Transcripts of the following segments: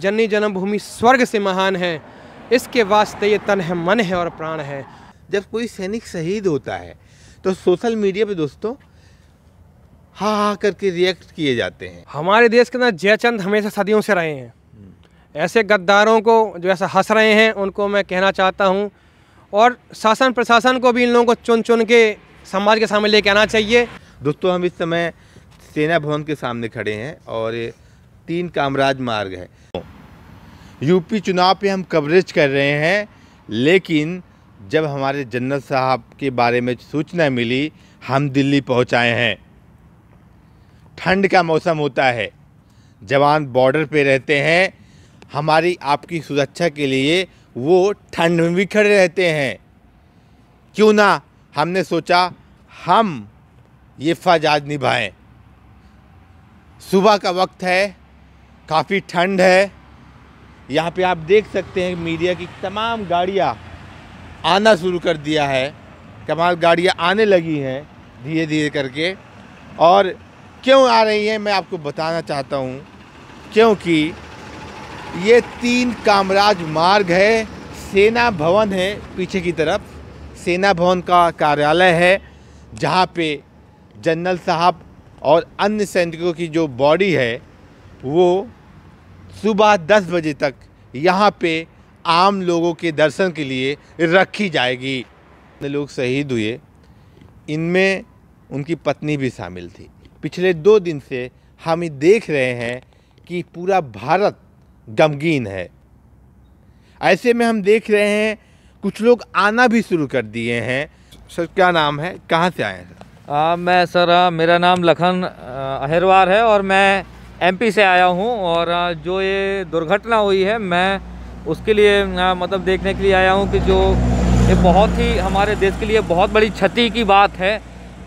जननी जन्मभूमि स्वर्ग से महान है इसके वास्ते ये तन है मन है और प्राण है जब कोई सैनिक शहीद होता है तो सोशल मीडिया पे दोस्तों हा हा करके रिएक्ट किए जाते हैं हमारे देश के अंदर जयचंद हमेशा सदियों से रहे हैं ऐसे गद्दारों को जो ऐसा हंस रहे हैं उनको मैं कहना चाहता हूँ और शासन प्रशासन को भी इन लोगों को चुन चुन के समाज के सामने लेके आना चाहिए दोस्तों हम इस समय सेना भवन के सामने खड़े हैं और ये तीन कामराज मार्ग है यूपी चुनाव पे हम कवरेज कर रहे हैं लेकिन जब हमारे जनरल साहब के बारे में सूचना मिली हम दिल्ली पहुंचाए हैं ठंड का मौसम होता है जवान बॉर्डर पे रहते हैं हमारी आपकी सुरक्षा के लिए वो ठंड में भी खड़े रहते हैं क्यों ना हमने सोचा हम ये फजाज निभाएं सुबह का वक्त है काफ़ी ठंड है यहाँ पे आप देख सकते हैं मीडिया की तमाम गाड़ियाँ आना शुरू कर दिया है तमाम गाड़ियाँ आने लगी हैं धीरे धीरे करके और क्यों आ रही हैं मैं आपको बताना चाहता हूँ क्योंकि ये तीन कामराज मार्ग है सेना भवन है पीछे की तरफ सेना भवन का कार्यालय है जहाँ पे जनरल साहब और अन्य सैनिकों की जो बॉडी है वो सुबह दस बजे तक यहाँ पे आम लोगों के दर्शन के लिए रखी जाएगी लोग शहीद हुए इनमें उनकी पत्नी भी शामिल थी पिछले दो दिन से हम देख रहे हैं कि पूरा भारत गमगीन है ऐसे में हम देख रहे हैं कुछ लोग आना भी शुरू कर दिए हैं सर क्या नाम है कहाँ से आए हैं सर आ, मैं सर आ, मेरा नाम लखन अहरवार है और मैं एमपी से आया हूँ और जो ये दुर्घटना हुई है मैं उसके लिए मतलब देखने के लिए आया हूँ कि जो ये बहुत ही हमारे देश के लिए बहुत बड़ी क्षति की बात है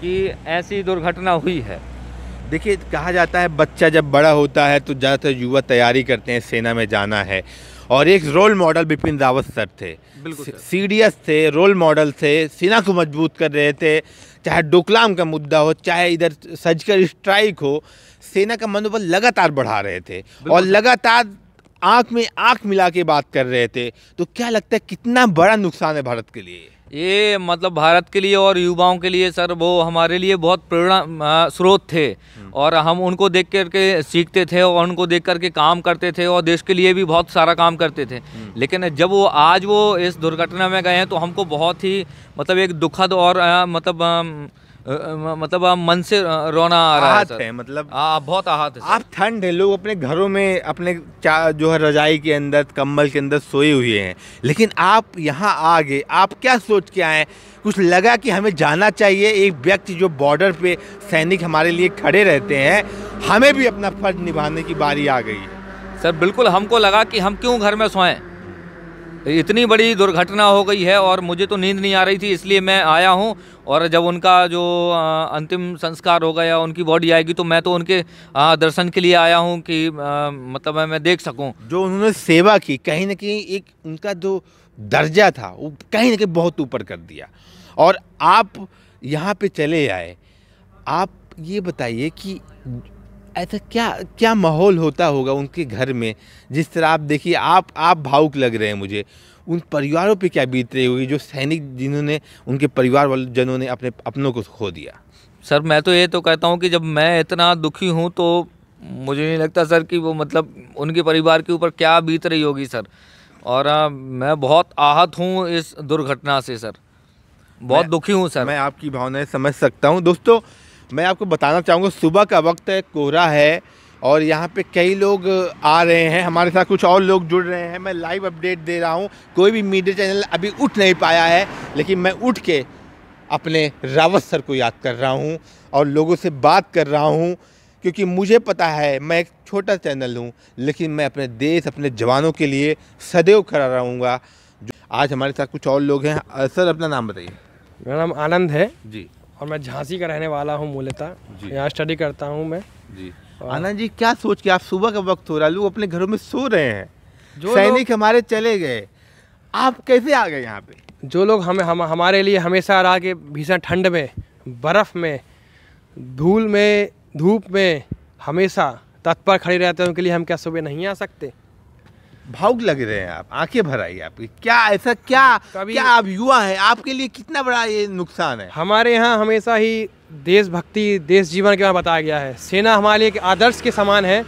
कि ऐसी दुर्घटना हुई है देखिए कहा जाता है बच्चा जब बड़ा होता है तो ज़्यादातर युवा तैयारी करते हैं सेना में जाना है और एक role model Bipin Rawat sir थे सीडीएस थे रोल मॉडल थे सेना को मजबूत कर रहे थे चाहे डोकलाम का मुद्दा हो चाहे इधर सर्जिकल स्ट्राइक हो सेना का मनोबल लगातार बढ़ा रहे थे और लगातार आंख में आंख मिला के बात कर रहे थे तो क्या लगता है कितना बड़ा नुकसान है भारत के लिए ये मतलब भारत के लिए और युवाओं के लिए सर वो हमारे लिए बहुत प्रेरणा स्रोत थे हम्म। और हम उनको देख कर के सीखते थे और उनको देख कर के काम करते थे और देश के लिए भी बहुत सारा काम करते थे हम्म। लेकिन जब वो आज वो इस दुर्घटना में गए हैं तो हमको बहुत ही मतलब एक दुखद और मतलब आ, मतलब आप मन से रोना आ रहा है है मतलब आ, बहुत आहत है आप ठंड है लोग अपने घरों में अपने जो है रजाई के अंदर कम्बल के अंदर सोए हुए हैं लेकिन आप यहाँ आ गए आप क्या सोच के आए कुछ लगा कि हमें जाना चाहिए एक व्यक्ति जो बॉर्डर पे सैनिक हमारे लिए खड़े रहते हैं हमें भी अपना फर्ज निभाने की बारी आ गई है सर बिल्कुल हमको लगा कि हम क्यों घर में सोएं इतनी बड़ी दुर्घटना हो गई है और मुझे तो नींद नहीं आ रही थी इसलिए मैं आया हूँ और जब उनका जो अंतिम संस्कार होगा या उनकी बॉडी आएगी तो मैं तो उनके दर्शन के लिए आया हूँ कि मतलब मैं देख सकूँ जो उन्होंने सेवा की कहीं ना कहीं एक उनका जो दर्जा था वो कहीं ना कहीं बहुत ऊपर कर दिया और आप यहाँ पर चले आए आप ये बताइए कि ऐसा क्या क्या माहौल होता होगा उनके घर में जिस तरह आप देखिए आप आप भावुक लग रहे हैं मुझे उन परिवारों पे क्या बीत रही होगी जो सैनिक जिन्होंने उनके परिवार वाले जनों ने अपने अपनों को खो दिया सर मैं तो ये तो कहता हूँ कि जब मैं इतना दुखी हूँ तो मुझे नहीं लगता सर कि वो मतलब उनके परिवार के ऊपर क्या बीत रही होगी सर और आ, मैं बहुत आहत हूँ इस दुर्घटना से सर बहुत दुखी हूँ सर मैं आपकी भावनाएं समझ सकता हूँ दोस्तों मैं आपको बताना चाहूँगा सुबह का वक्त है कोहरा है और यहाँ पे कई लोग आ रहे हैं हमारे साथ कुछ और लोग जुड़ रहे हैं मैं लाइव अपडेट दे रहा हूँ कोई भी मीडिया चैनल अभी उठ नहीं पाया है लेकिन मैं उठ के अपने रावत सर को याद कर रहा हूँ और लोगों से बात कर रहा हूँ क्योंकि मुझे पता है मैं एक छोटा चैनल हूँ लेकिन मैं अपने देश अपने जवानों के लिए सदैव खड़ा रहूँगा आज हमारे साथ कुछ और लोग हैं सर अपना नाम बताइए मेरा नाम आनंद है जी और मैं झांसी का रहने वाला हूँ मूलता यहाँ स्टडी करता हूँ मैं जी आनंद जी क्या सोच के आप सुबह का वक्त हो रहा है लोग अपने घरों में सो रहे हैं जो सैनिक हमारे चले गए आप कैसे आ गए यहाँ पे जो लोग हमें हम हमारे लिए हमेशा रहा के भीषण ठंड में बर्फ़ में धूल में धूप में हमेशा तत्पर खड़े रहते हैं उनके लिए हम क्या सुबह नहीं आ सकते भावुक लग रहे हैं आप आंखें भर आई आपकी क्या ऐसा क्या क्या आप युवा हैं आपके लिए कितना बड़ा ये नुकसान है हमारे यहाँ हमेशा ही देशभक्ति देश जीवन के बारे बताया गया है सेना हमारे लिए एक आदर्श के समान है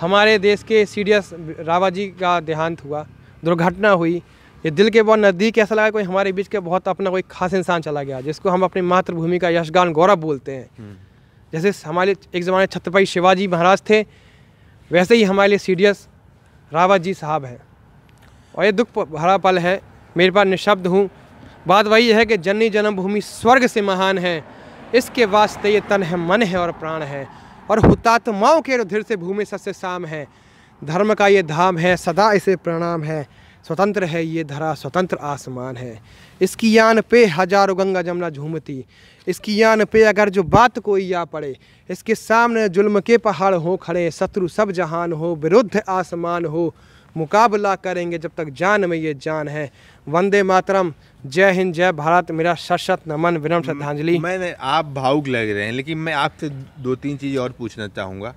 हमारे देश के सी डी एस रावा जी का देहांत हुआ दुर्घटना हुई ये दिल के बहुत नज़दीक ऐसा लगा कोई हमारे बीच के बहुत अपना कोई खास इंसान चला गया जिसको हम अपनी मातृभूमि का यशगान गौरव बोलते हैं हम्म। जैसे हमारे एक ज़माने छत्रपति शिवाजी महाराज थे वैसे ही हमारे लिए C D S Rawat ji साहब हैं और ये दुख भरा पल है मेरे पास निःशब्द हूँ बात वही है कि जननी जन्मभूमि स्वर्ग से महान है इसके वास्ते ये तन है मन है और प्राण है और हुतात्माओं के रुधिर से भूमि सस्य साम है धर्म का ये धाम है सदा इसे प्रणाम है स्वतंत्र है ये धरा स्वतंत्र आसमान है इसकी यान पे हजारों गंगा जमुना झूमती इसकी यान पे अगर जो बात कोई या पड़े इसके सामने जुल्म के पहाड़ हो खड़े शत्रु सब जहान हो विरुद्ध आसमान हो मुकाबला करेंगे जब तक जान में ये जान है वंदे मातरम जय हिंद जय भारत मेरा सशत नमन विनम्र श्रद्धांजलि मैंने आप भावुक लग रहे हैं लेकिन मैं आपसे दो तीन चीज़ और पूछना चाहूँगा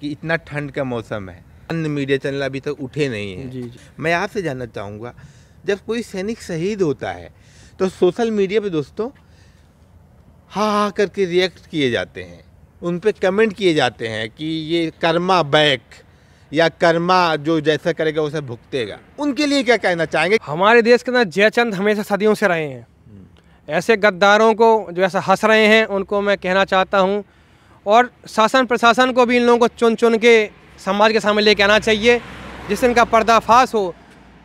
कि इतना ठंड का मौसम है अन्य मीडिया चैनल अभी तक उठे नहीं हैं मैं आपसे जानना चाहूँगा जब कोई सैनिक शहीद होता है तो सोशल मीडिया पे दोस्तों हा हा करके रिएक्ट किए जाते हैं उन पर कमेंट किए जाते हैं कि ये कर्मा बैक या कर्मा जो जैसा करेगा उसे भुगतेगा उनके लिए क्या कहना चाहेंगे हमारे देश के अंदर जयचंद हमेशा सदियों से रहे हैं ऐसे गद्दारों को जो ऐसा हंस रहे हैं उनको मैं कहना चाहता हूँ और शासन प्रशासन को भी इन लोगों को चुन चुन के समाज के सामने लेके आना चाहिए जिससे इनका पर्दाफाश हो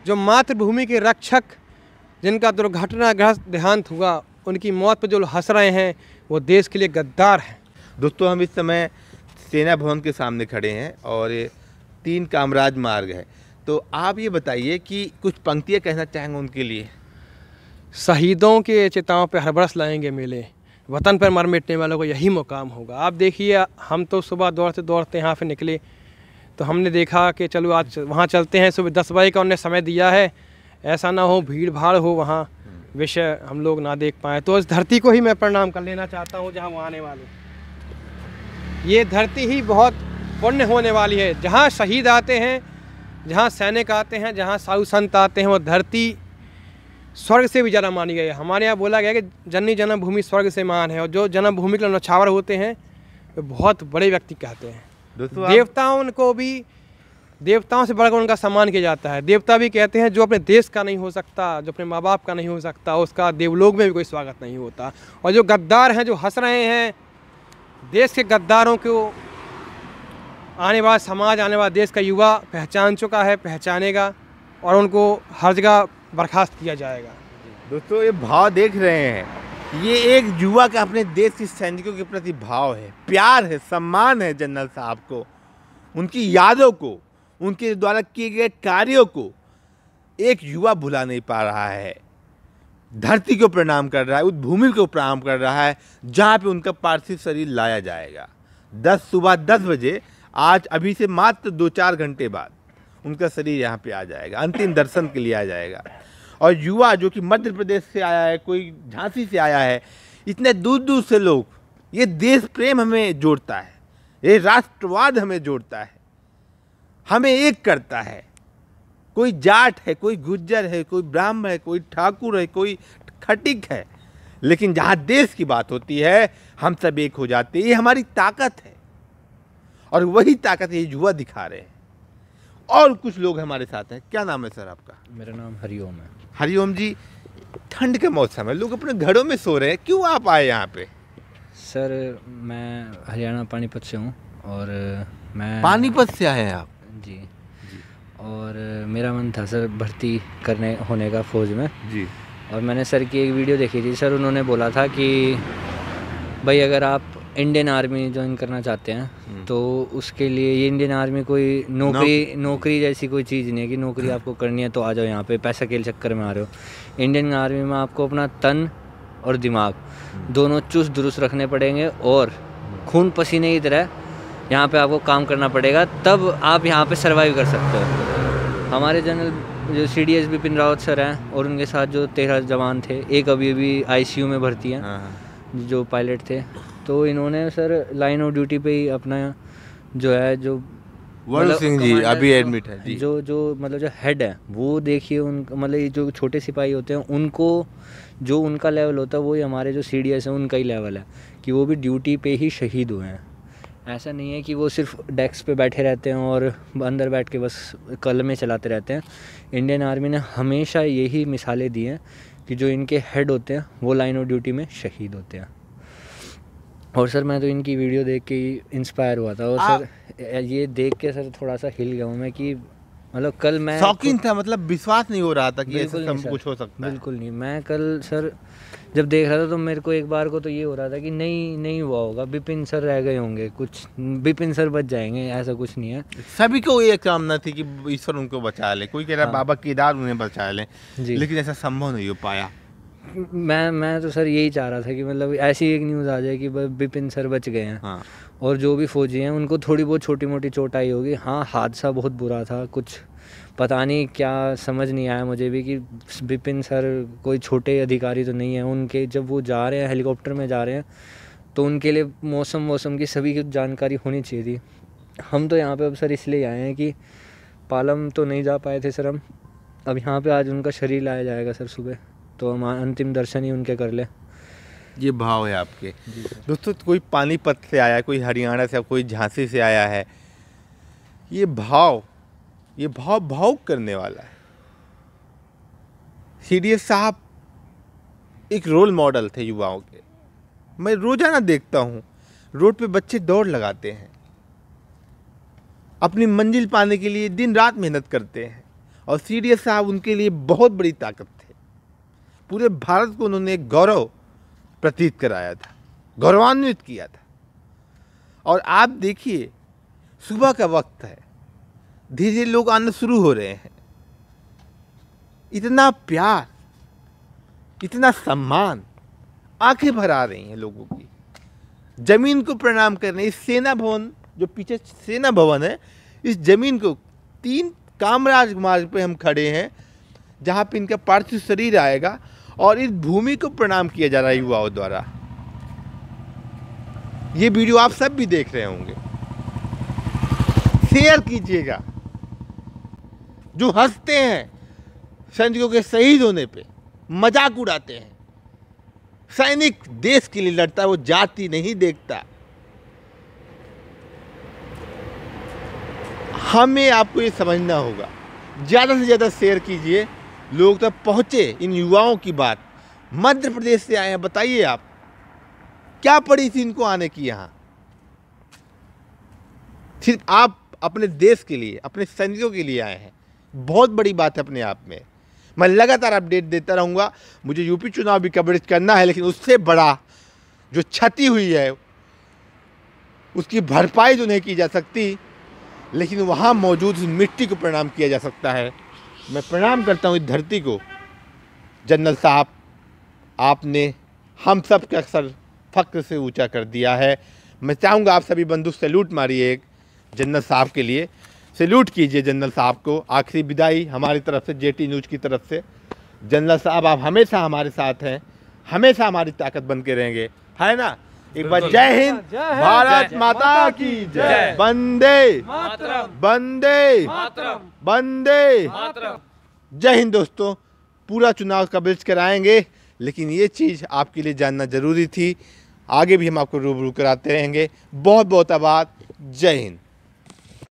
जो मातृभूमि के रक्षक जिनका दुर्घटनाग्रस्त देहांत हुआ उनकी मौत पर जो हंस रहे हैं वो देश के लिए गद्दार हैं दोस्तों हम इस समय सेना भवन के सामने खड़े हैं और ये तीन कामराज मार्ग है तो आप ये बताइए कि कुछ पंक्तियाँ कहना चाहेंगे उनके लिए शहीदों के चिताओं पर हर बरस लाएंगे मेले वतन पर मर मिटने वालों को यही मुकाम होगा आप देखिए हम तो सुबह दौड़ते दौड़ते यहाँ से निकले तो हमने देखा कि चलो आज वहाँ चलते हैं सुबह दस बजे का उन्हें समय दिया है ऐसा ना हो भीड़ भाड़ हो वहाँ हम्म। विषय हम लोग ना देख पाए तो इस धरती को ही मैं प्रणाम कर लेना चाहता हूँ जहाँ वो आने वाले ये धरती ही बहुत पुण्य होने वाली है जहाँ शहीद आते हैं जहाँ सैनिक आते हैं जहाँ साधु संत आते हैं वो धरती स्वर्ग से भी ज़्यादा मानी गई है हमारे यहाँ बोला गया कि जननी जन्मभूमि स्वर्ग से मान है और जो जन्मभूमि के नौछावर होते हैं वे बहुत बड़े व्यक्ति कहते हैं तो देवताओं को भी देवताओं से बढ़कर उनका सम्मान किया जाता है देवता भी कहते हैं जो अपने देश का नहीं हो सकता जो अपने माँ बाप का नहीं हो सकता उसका देवलोक में भी कोई स्वागत नहीं होता और जो गद्दार हैं जो हंस रहे हैं देश के गद्दारों को आने वाला समाज आने वाला देश का युवा पहचान चुका है पहचानेगा और उनको हर जगह बर्खास्त किया जाएगा दोस्तों ये भाव देख रहे हैं ये एक युवा का अपने देश के सैनिकों के प्रति भाव है प्यार है सम्मान है जनरल साहब को उनकी यादों को उनके द्वारा किए गए कार्यों को एक युवा भुला नहीं पा रहा है धरती को प्रणाम कर रहा है उस भूमि को प्रणाम कर रहा है जहाँ पे उनका पार्थिव शरीर लाया जाएगा दस सुबह दस बजे आज अभी से मात्र दो चार घंटे बाद उनका शरीर यहाँ पे आ जाएगा अंतिम दर्शन के लिए आ जाएगा और युवा जो कि मध्य प्रदेश से आया है कोई झांसी से आया है इतने दूर दूर से लोग ये देश प्रेम हमें जोड़ता है ये राष्ट्रवाद हमें जोड़ता है हमें एक करता है कोई जाट है कोई गुज्जर है कोई ब्राह्मण है कोई ठाकुर है कोई खटिक है लेकिन जहाँ देश की बात होती है हम सब एक हो जाते हैं ये हमारी ताकत है और वही ताकत ये युवा दिखा रहे हैं और कुछ लोग हमारे साथ हैं क्या नाम है सर आपका मेरा नाम हरिओम है हरिओम जी ठंड के मौसम है लोग अपने घरों में सो रहे हैं क्यों आप आए यहाँ पे सर मैं हरियाणा पानीपत से हूँ और मैं पानीपत से आए हैं आप जी, जी और मेरा मन था सर भर्ती करने होने का फौज में जी और मैंने सर की एक वीडियो देखी थी सर उन्होंने बोला था कि भाई अगर आप इंडियन आर्मी ज्वाइन करना चाहते हैं हम्म। तो उसके लिए ये इंडियन आर्मी कोई नौकरी नौकरी जैसी कोई चीज़ नहीं है कि नौकरी आपको करनी है तो आ जाओ यहाँ पे पैसा के चक्कर में आ रहे हो इंडियन आर्मी में आपको अपना तन और दिमाग हम्म। दोनों चुस्त दुरुस्त रखने पड़ेंगे और हम्म। खून पसीने की तरह यहाँ पे आपको काम करना पड़ेगा तब आप यहाँ पे सर्वाइव कर सकते हो हमारे जनरल जो C D S Bipin Rawat sir हैं और उनके साथ जो तेरह जवान थे एक अभी अभी आई सी यू में भर्ती हैं हाँ, हाँ। जो पायलट थे तो इन्होंने सर लाइन ऑफ ड्यूटी पे ही अपना जो है जो वरुण मतलब सिंह जी अभी एडमिट है जी जो जो मतलब जो हेड है वो देखिए उन मतलब जो छोटे सिपाही होते हैं उनको जो उनका लेवल होता है वही हमारे जो सी डी एस हैं उनका ही लेवल है कि वो भी ड्यूटी पे ही शहीद हुए हैं ऐसा नहीं है कि वो सिर्फ डेस्क पे बैठे रहते हैं और अंदर बैठ के बस कल में चलाते रहते हैं इंडियन आर्मी ने हमेशा यही मिसालें दी हैं कि जो इनके हेड होते हैं वो लाइन ऑफ ड्यूटी में शहीद होते हैं और सर मैं तो इनकी वीडियो देख के ही इंस्पायर हुआ था और आ, सर ये देख के सर थोड़ा सा हिल गया हूँ मैं कि मतलब कल मैं शौकीन था मतलब विश्वास नहीं हो रहा था कि ऐसा सब कुछ हो सकता है बिल्कुल नहीं मैं कल सर जब देख रहा था तो मेरे को एक बार को तो ये हो रहा था कि नहीं नहीं हुआ होगा बिपिन सर रह गए होंगे कुछ बिपिन सर बच जाएंगे ऐसा कुछ नहीं है सभी को ये कामना थी कि ईश्वर उनको बचा ले कोई कह रहा हाँ। बाबा केदार उन्हें बचा ले लेकिन ऐसा संभव नहीं हो पाया मैं मैं तो सर यही चाह रहा था कि मतलब ऐसी एक न्यूज़ आ जाए कि बिपिन सर बच गए हैं हाँ। और जो भी फौजी हैं उनको थोड़ी बहुत छोटी मोटी चोट आई होगी हाँ हादसा बहुत बुरा था कुछ पता नहीं क्या समझ नहीं आया मुझे भी कि बिपिन सर कोई छोटे अधिकारी तो नहीं है उनके जब वो जा रहे हैं हेलीकॉप्टर में जा रहे हैं तो उनके लिए मौसम मौसम की सभी की जानकारी होनी चाहिए थी हम तो यहाँ पे अब सर इसलिए आए हैं कि पालम तो नहीं जा पाए थे सर हम अब यहाँ पे आज उनका शरीर लाया जाएगा सर सुबह तो हम अंतिम दर्शन ही उनके कर ले ये भाव है आपके दोस्तों कोई पानीपत से आया कोई हरियाणा से कोई झांसी से आया है ये भाव ये भाव भावुक करने वाला है सी साहब एक रोल मॉडल थे युवाओं के मैं रोज़ाना देखता हूँ रोड पे बच्चे दौड़ लगाते हैं अपनी मंजिल पाने के लिए दिन रात मेहनत करते हैं और सी साहब उनके लिए बहुत बड़ी ताकत थे पूरे भारत को उन्होंने एक गौरव प्रतीत कराया था गौरवान्वित किया था और आप देखिए सुबह का वक्त है धीरे धीरे लोग आना शुरू हो रहे हैं इतना प्यार इतना सम्मान आंखें भर आ रही हैं लोगों की जमीन को प्रणाम कर रहे हैं इस सेना भवन जो पीछे सेना भवन है इस जमीन को तीन कामराज मार्ग पे हम खड़े हैं जहाँ पे इनका पार्थिव शरीर आएगा और इस भूमि को प्रणाम किया जा रहा है युवाओं द्वारा ये वीडियो आप सब भी देख रहे होंगे शेयर कीजिएगा जो हंसते हैं सैनिकों के शहीद होने पे मजाक उड़ाते हैं सैनिक देश के लिए लड़ता है वो जाति नहीं देखता हमें आपको ये समझना होगा ज़्यादा से ज़्यादा शेयर कीजिए लोग तक पहुँचे इन युवाओं की बात मध्य प्रदेश से आए हैं बताइए आप क्या पड़ी थी इनको आने की यहाँ सिर्फ आप अपने देश के लिए अपने सैनिकों के लिए आए हैं बहुत बड़ी बात है अपने आप में मैं लगातार अपडेट देता रहूँगा मुझे यूपी चुनाव भी कवरेज करना है लेकिन उससे बड़ा जो क्षति हुई है उसकी भरपाई जो नहीं की जा सकती लेकिन वहाँ मौजूद मिट्टी को प्रणाम किया जा सकता है मैं प्रणाम करता हूँ इस धरती को जनरल साहब आपने हम सब के अक्सर फ़ख्र से ऊंचा कर दिया है मैं चाहूँगा आप सभी से सैल्यूट मारिए एक जनरल साहब के लिए सल्यूट कीजिए जनरल साहब को आखिरी विदाई हमारी तरफ से जेटी न्यूज की तरफ से जनरल साहब आप हमेशा हमारे साथ हैं हमेशा हमारी ताकत बन के रहेंगे है ना एक बार जय हिंद भारत माता की जय बंदे बंदे बंदे जय हिंद दोस्तों पूरा चुनाव कवरेज कराएंगे लेकिन ये चीज़ आपके लिए जानना ज़रूरी थी आगे भी हम आपको रूबरू कराते रहेंगे बहुत बहुत आबाद जय हिंद